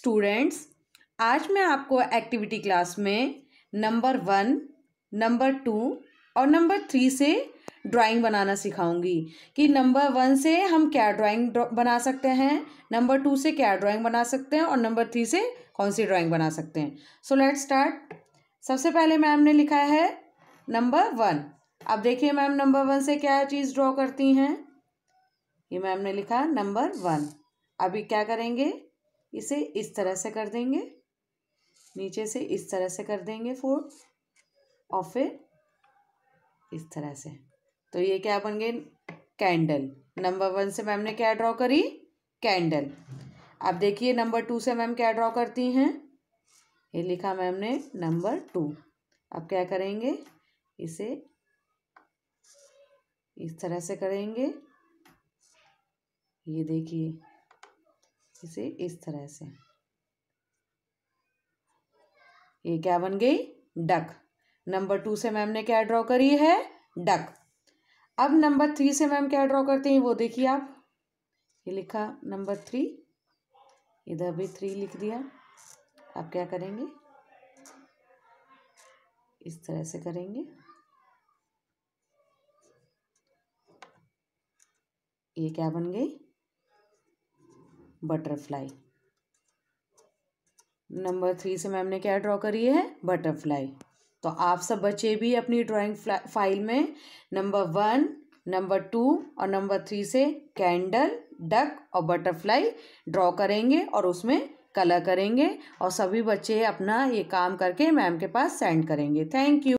students आज मैं आपको एक्टिविटी क्लास में नंबर वन नंबर टू और नंबर थ्री से ड्राइंग बनाना सिखाऊंगी कि नंबर वन से हम क्या ड्राइंग बना सकते हैं नंबर टू से क्या ड्राइंग बना सकते हैं और नंबर थ्री से कौन सी ड्राइंग बना सकते हैं सो लेट स्टार्ट सबसे पहले मैम ने लिखा है नंबर वन अब देखिए मैम नंबर वन से क्या चीज़ ड्रॉ करती हैं ये मैम ने लिखा नंबर वन अभी क्या करेंगे इसे इस तरह से कर देंगे नीचे से इस तरह से कर देंगे फोल्ड और फिर इस तरह से तो ये क्या बन गए कैंडल नंबर वन से मैम ने क्या ड्रॉ करी कैंडल अब देखिए नंबर टू से मैम क्या ड्रॉ करती हैं ये लिखा मैम ने नंबर टू अब क्या करेंगे इसे इस तरह से करेंगे ये देखिए इसे इस तरह से ये क्या बन गई डक नंबर टू से मैम ने क्या ड्रॉ करी है डक अब नंबर थ्री से मैम क्या ड्रॉ करते हैं वो देखिए आप ये लिखा नंबर थ्री इधर भी थ्री लिख दिया आप क्या करेंगे इस तरह से करेंगे ये क्या बन गई बटरफ्लाई नंबर थ्री से मैम ने क्या ड्रॉ करी है बटरफ्लाई तो आप सब बच्चे भी अपनी ड्राइंग फाइल में नंबर वन नंबर टू और नंबर थ्री से कैंडल डक और बटरफ्लाई ड्रॉ करेंगे और उसमें कलर करेंगे और सभी बच्चे अपना ये काम करके मैम के पास सेंड करेंगे थैंक यू